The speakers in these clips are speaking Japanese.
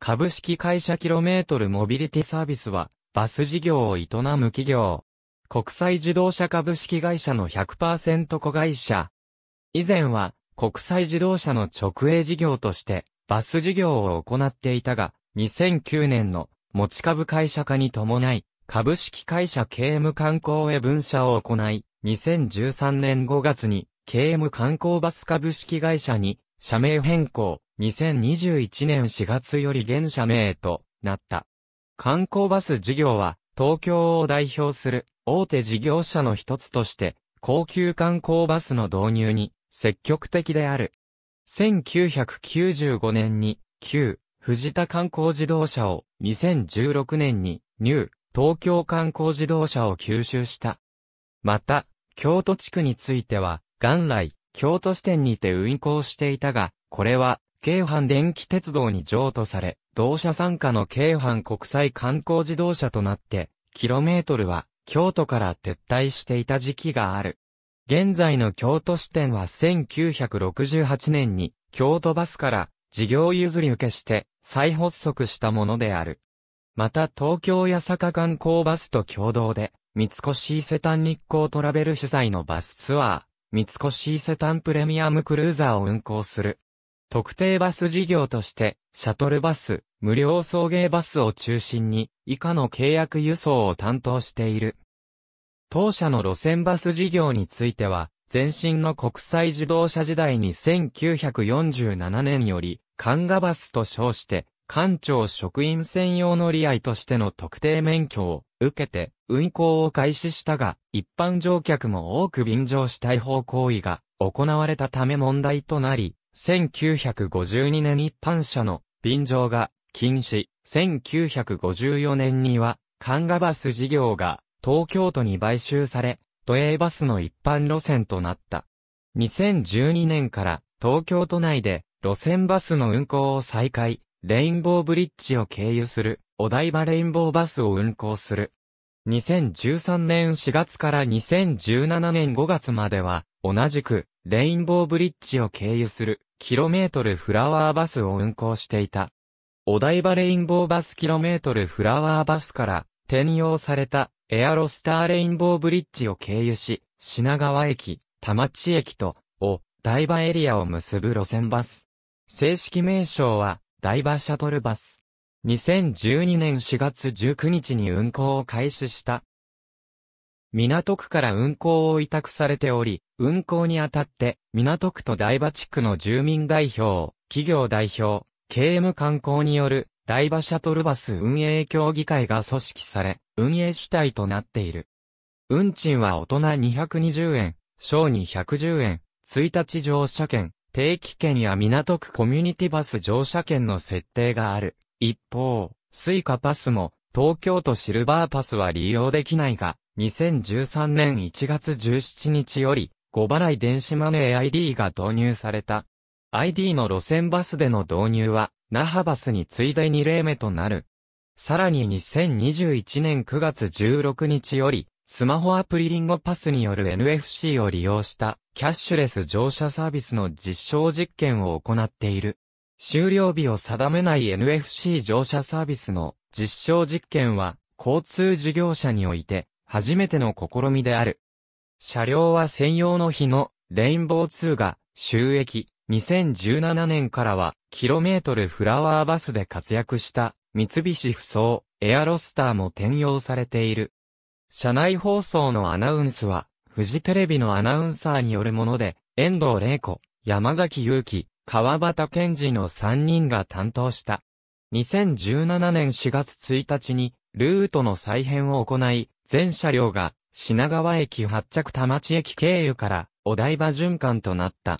株式会社キロメートルモビリティサービスは、バス事業を営む企業。国際自動車株式会社の100%子会社。以前は、国際自動車の直営事業として、バス事業を行っていたが、2009年の持ち株会社化に伴い、株式会社 k 務観光へ分社を行い、2013年5月に、k 務観光バス株式会社に社名変更。2021年4月より現社名となった。観光バス事業は、東京を代表する大手事業者の一つとして、高級観光バスの導入に積極的である。1995年に、旧、藤田観光自動車を、2016年に、ニュー、東京観光自動車を吸収した。また、京都地区については、元来、京都支店にて運行していたが、これは、京阪電気鉄道に譲渡され、同社参加の京阪国際観光自動車となって、キロメートルは京都から撤退していた時期がある。現在の京都支店は1968年に京都バスから事業譲り受けして再発足したものである。また東京八坂観光バスと共同で三越伊勢丹日光トラベル主催のバスツアー、三越伊勢丹プレミアムクルーザーを運行する。特定バス事業として、シャトルバス、無料送迎バスを中心に、以下の契約輸送を担当している。当社の路線バス事業については、前身の国際自動車時代に1947年より、カンガバスと称して、官庁職員専用乗り合いとしての特定免許を受けて運行を開始したが、一般乗客も多く便乗した違法行為が行われたため問題となり、1952年一般車の便乗が禁止、1954年には、カンガバス事業が東京都に買収され、都営バスの一般路線となった。2012年から東京都内で路線バスの運行を再開、レインボーブリッジを経由する、お台場レインボーバスを運行する。2013年4月から2017年5月までは、同じく、レインボーブリッジを経由する、km フラワーバスを運行していた。お台場レインボーバス km フラワーバスから転用されたエアロスターレインボーブリッジを経由し、品川駅、田町駅と、お、台場エリアを結ぶ路線バス。正式名称は、台場シャトルバス。2012年4月19日に運行を開始した。港区から運行を委託されており、運行にあたって、港区と台場地区の住民代表、企業代表、KM 観光による台場シャトルバス運営協議会が組織され、運営主体となっている。運賃は大人220円、小に110円、1日乗車券、定期券や港区コミュニティバス乗車券の設定がある。一方、スイカパスも、東京都シルバーパスは利用できないが、2013年1月17日より、5払い電子マネー ID が導入された。ID の路線バスでの導入は、那覇バスに次いで2例目となる。さらに2021年9月16日より、スマホアプリリンゴパスによる NFC を利用したキャッシュレス乗車サービスの実証実験を行っている。終了日を定めない NFC 乗車サービスの実証実験は交通事業者において初めての試みである。車両は専用の日のレインボー2が収益2017年からはキロメートルフラワーバスで活躍した三菱不走エアロスターも転用されている。車内放送のアナウンスはフジテレビのアナウンサーによるもので遠藤玲子、山崎祐樹、川端健二の3人が担当した。2017年4月1日にルートの再編を行い、全車両が品川駅発着田町駅経由からお台場循環となった。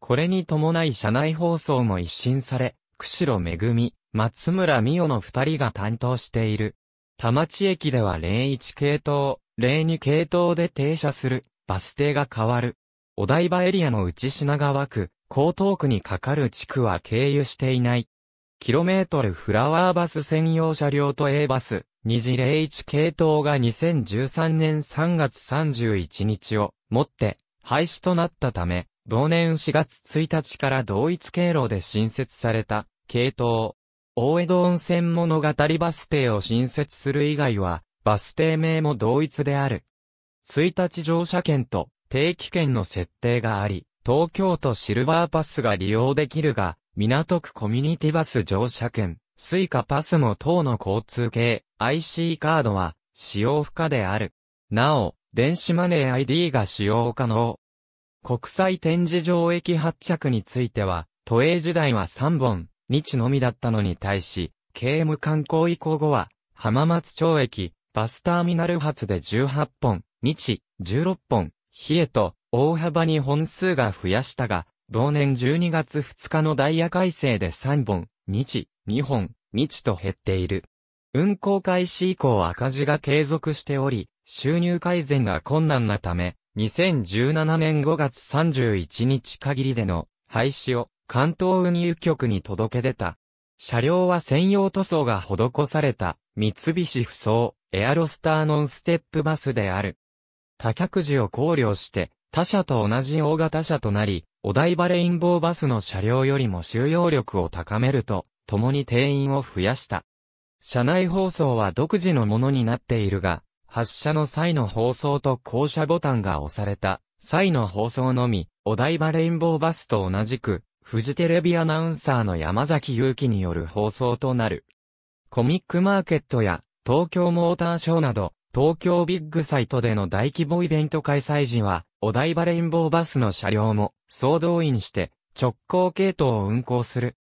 これに伴い車内放送も一新され、釧路めぐみ、松村美代の二人が担当している。田町駅では01系統、02系統で停車するバス停が変わる。お台場エリアの内品川区、江東区にかかる地区は経由していない。キロメートルフラワーバス専用車両と A バス、2次01系統が2013年3月31日をもって廃止となったため、同年4月1日から同一経路で新設された系統、大江戸温泉物語バス停を新設する以外は、バス停名も同一である。1日乗車券と定期券の設定があり、東京都シルバーパスが利用できるが、港区コミュニティバス乗車券、スイカパスモ等の交通系 IC カードは使用不可である。なお、電子マネー ID が使用可能。国際展示場駅発着については、都営時代は3本、日のみだったのに対し、刑務観光移行後は、浜松町駅、バスターミナル発で18本、日、16本、日へと、大幅に本数が増やしたが、同年12月2日のダイヤ改正で3本、日、2本、日と減っている。運行開始以降赤字が継続しており、収入改善が困難なため、2017年5月31日限りでの廃止を関東運輸局に届け出た。車両は専用塗装が施された三菱不装エアロスターノンステップバスである。多客時を考慮して他社と同じ大型車となり、お台場レインボーバスの車両よりも収容力を高めると、共に定員を増やした。車内放送は独自のものになっているが、発車の際の放送と降車ボタンが押された際の放送のみ、お台場レインボーバスと同じく、フジテレビアナウンサーの山崎祐希による放送となる。コミックマーケットや東京モーターショーなど、東京ビッグサイトでの大規模イベント開催時は、お台場レインボーバスの車両も総動員して直行系統を運行する。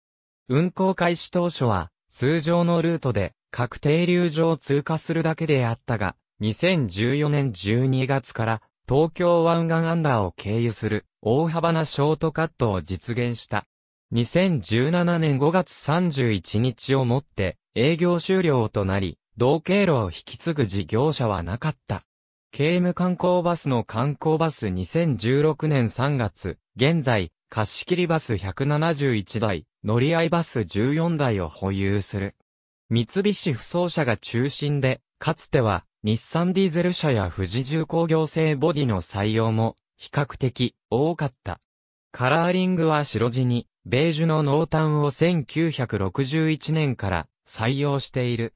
運行開始当初は、通常のルートで各停留所を通過するだけであったが、2014年12月から東京湾岸アンダーを経由する大幅なショートカットを実現した。2017年5月31日をもって営業終了となり、同経路を引き継ぐ事業者はなかった。刑務観光バスの観光バス2016年3月、現在、貸し切りバス171台、乗り合いバス14台を保有する。三菱不走車が中心で、かつては、日産ディーゼル車や富士重工業製ボディの採用も、比較的、多かった。カラーリングは白地に、ベージュの濃淡を1961年から採用している。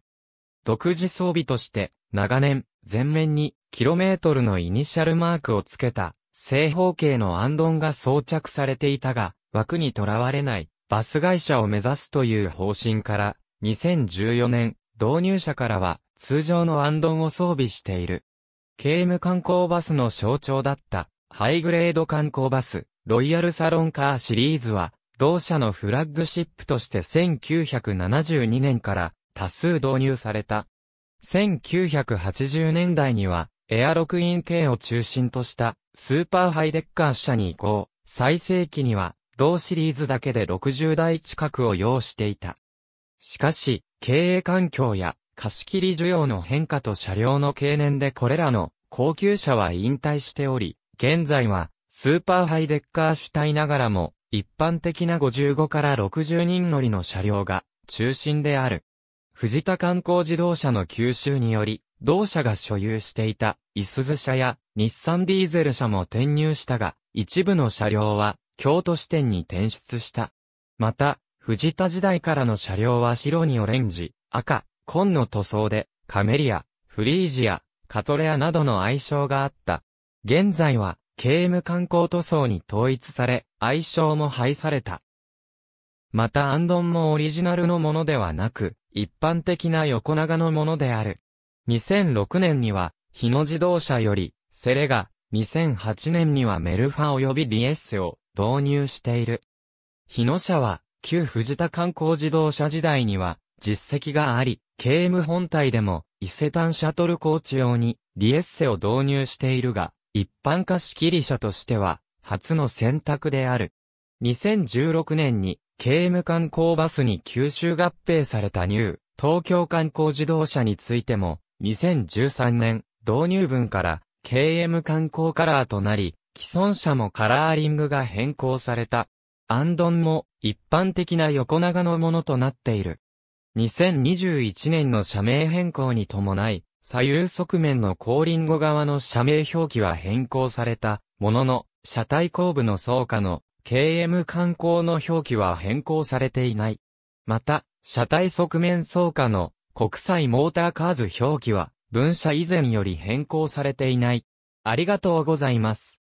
独自装備として、長年、前面に、キロメートルのイニシャルマークをつけた、正方形のアンドンが装着されていたが、枠にとらわれない、バス会社を目指すという方針から、2014年、導入者からは、通常のアンドンを装備している。刑務観光バスの象徴だった、ハイグレード観光バス、ロイヤルサロンカーシリーズは、同社のフラッグシップとして1972年から多数導入された。1980年代には、エアロクイーン系を中心としたスーパーハイデッカー車に移行、最盛期には同シリーズだけで60台近くを要していた。しかし、経営環境や貸し切り需要の変化と車両の経年でこれらの高級車は引退しており、現在はスーパーハイデッカー主体ながらも一般的な55から60人乗りの車両が中心である。藤田観光自動車の吸収により、同社が所有していた、イスズ車や日産ディーゼル車も転入したが、一部の車両は、京都支店に転出した。また、藤田時代からの車両は白にオレンジ、赤、紺の塗装で、カメリア、フリージア、カトレアなどの愛称があった。現在は、KM 観光塗装に統一され、愛称も廃された。またアンドンもオリジナルのものではなく、一般的な横長のものである。2006年には、日野自動車より、セレが、2008年にはメルファ及びリエッセを導入している。日野車は、旧藤田観光自動車時代には、実績があり、KM 本体でも、伊勢丹シャトルコーチ用に、リエッセを導入しているが、一般化仕切り車としては、初の選択である。2016年に、軽無観光バスに吸収合併されたニュー、東京観光自動車についても、2013年、導入分から、KM 観光カラーとなり、既存車もカラーリングが変更された。アンドンも一般的な横長のものとなっている。2021年の社名変更に伴い、左右側面の後輪後側の社名表記は変更された、ものの、車体後部の創価の KM 観光の表記は変更されていない。また、車体側面相下の国際モーターカーズ表記は、分社以前より変更されていない。ありがとうございます。